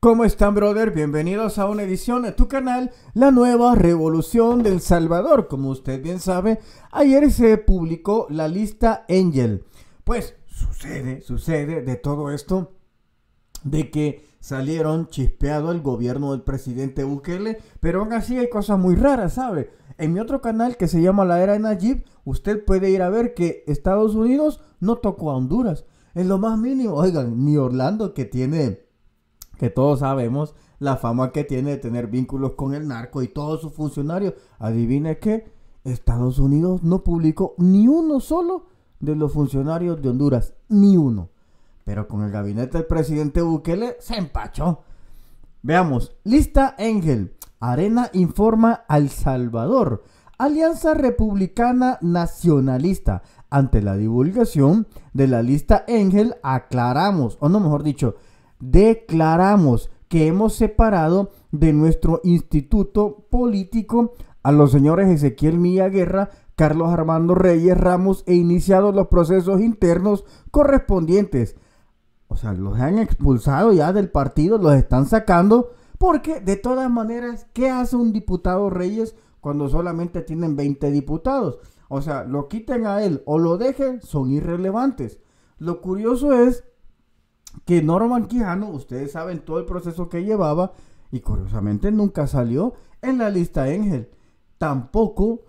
¿Cómo están, brother? Bienvenidos a una edición de tu canal, La Nueva Revolución del Salvador. Como usted bien sabe, ayer se publicó la lista Angel. Pues sucede, sucede de todo esto, de que salieron chispeado el gobierno del presidente Bukele, pero aún así hay cosas muy raras, ¿sabe? En mi otro canal que se llama La Era de Najib, usted puede ir a ver que Estados Unidos no tocó a Honduras. Es lo más mínimo, oigan, ni Orlando que tiene que todos sabemos la fama que tiene de tener vínculos con el narco y todos sus funcionarios. Adivine que Estados Unidos no publicó ni uno solo de los funcionarios de Honduras, ni uno. Pero con el gabinete del presidente Bukele se empachó. Veamos, lista Engel. Arena informa al Salvador. Alianza Republicana Nacionalista. Ante la divulgación de la lista Engel, aclaramos, o no mejor dicho, declaramos que hemos separado de nuestro instituto político a los señores Ezequiel Milla Guerra, Carlos Armando Reyes Ramos e iniciado los procesos internos correspondientes. O sea, los han expulsado ya del partido, los están sacando, porque de todas maneras, ¿qué hace un diputado Reyes cuando solamente tienen 20 diputados? O sea, lo quiten a él o lo dejen, son irrelevantes. Lo curioso es que Norman Quijano, ustedes saben todo el proceso que llevaba y curiosamente nunca salió en la lista Engel. Tampoco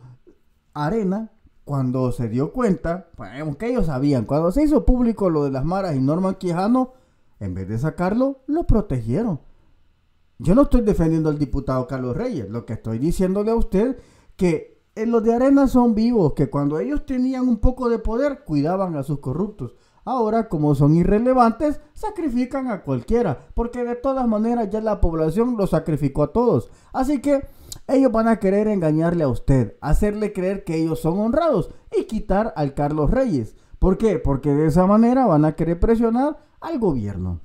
Arena, cuando se dio cuenta, bueno, pues, que ellos sabían, cuando se hizo público lo de las maras y Norman Quijano, en vez de sacarlo, lo protegieron. Yo no estoy defendiendo al diputado Carlos Reyes, lo que estoy diciéndole a usted que eh, los de Arena son vivos, que cuando ellos tenían un poco de poder, cuidaban a sus corruptos. Ahora, como son irrelevantes, sacrifican a cualquiera, porque de todas maneras ya la población los sacrificó a todos. Así que ellos van a querer engañarle a usted, hacerle creer que ellos son honrados y quitar al Carlos Reyes. ¿Por qué? Porque de esa manera van a querer presionar al gobierno.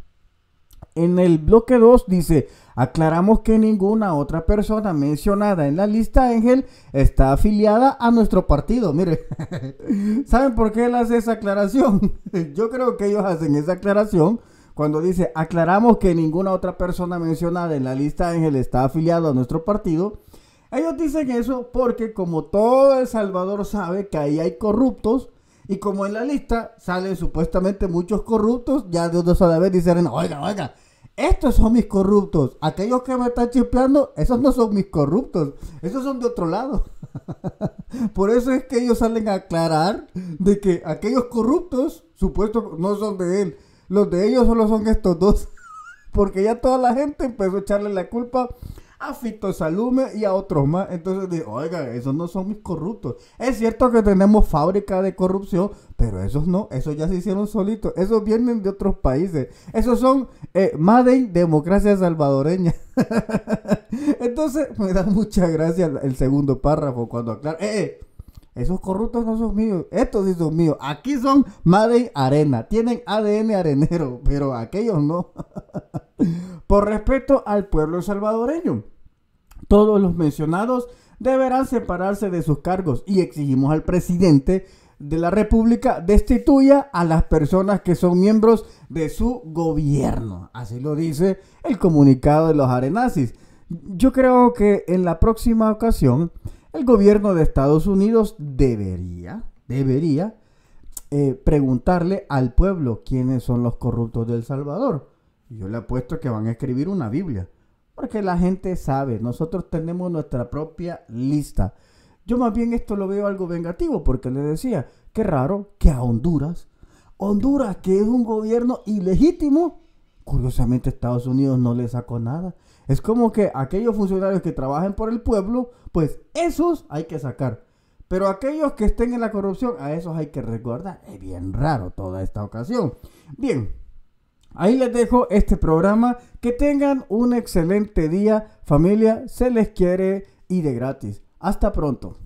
En el bloque 2 dice, aclaramos que ninguna otra persona mencionada en la lista Ángel está afiliada a nuestro partido. Mire, ¿saben por qué él hace esa aclaración? Yo creo que ellos hacen esa aclaración cuando dice, aclaramos que ninguna otra persona mencionada en la lista Ángel está afiliada a nuestro partido. Ellos dicen eso porque como todo El Salvador sabe que ahí hay corruptos, y como en la lista salen supuestamente muchos corruptos, ya de dos a vez dicen, oiga, oiga, estos son mis corruptos. Aquellos que me están chiflando, esos no son mis corruptos. Esos son de otro lado. Por eso es que ellos salen a aclarar de que aquellos corruptos, supuesto, no son de él. Los de ellos solo son estos dos. Porque ya toda la gente empezó a echarle la culpa a Fito y a otros más. Entonces dije, oiga, esos no son mis corruptos. Es cierto que tenemos fábrica de corrupción, pero esos no, esos ya se hicieron solitos. Esos vienen de otros países. Esos son eh, Made Madden Democracia Salvadoreña. Entonces me da mucha gracia el segundo párrafo cuando aclara, eh, eh, esos corruptos no son míos, estos sí son míos. Aquí son Madden Arena, tienen ADN arenero, pero aquellos no. Por respeto al pueblo salvadoreño. Todos los mencionados deberán separarse de sus cargos y exigimos al presidente de la República destituya a las personas que son miembros de su gobierno. Así lo dice el comunicado de los arenazis. Yo creo que en la próxima ocasión el gobierno de Estados Unidos debería, debería eh, preguntarle al pueblo quiénes son los corruptos de El Salvador. Yo le apuesto que van a escribir una Biblia porque la gente sabe, nosotros tenemos nuestra propia lista. Yo más bien esto lo veo algo vengativo, porque le decía, qué raro que a Honduras, Honduras que es un gobierno ilegítimo, curiosamente Estados Unidos no le sacó nada. Es como que aquellos funcionarios que trabajan por el pueblo, pues esos hay que sacar. Pero aquellos que estén en la corrupción, a esos hay que recordar. Es bien raro toda esta ocasión. Bien, Ahí les dejo este programa. Que tengan un excelente día, familia. Se les quiere y de gratis. Hasta pronto.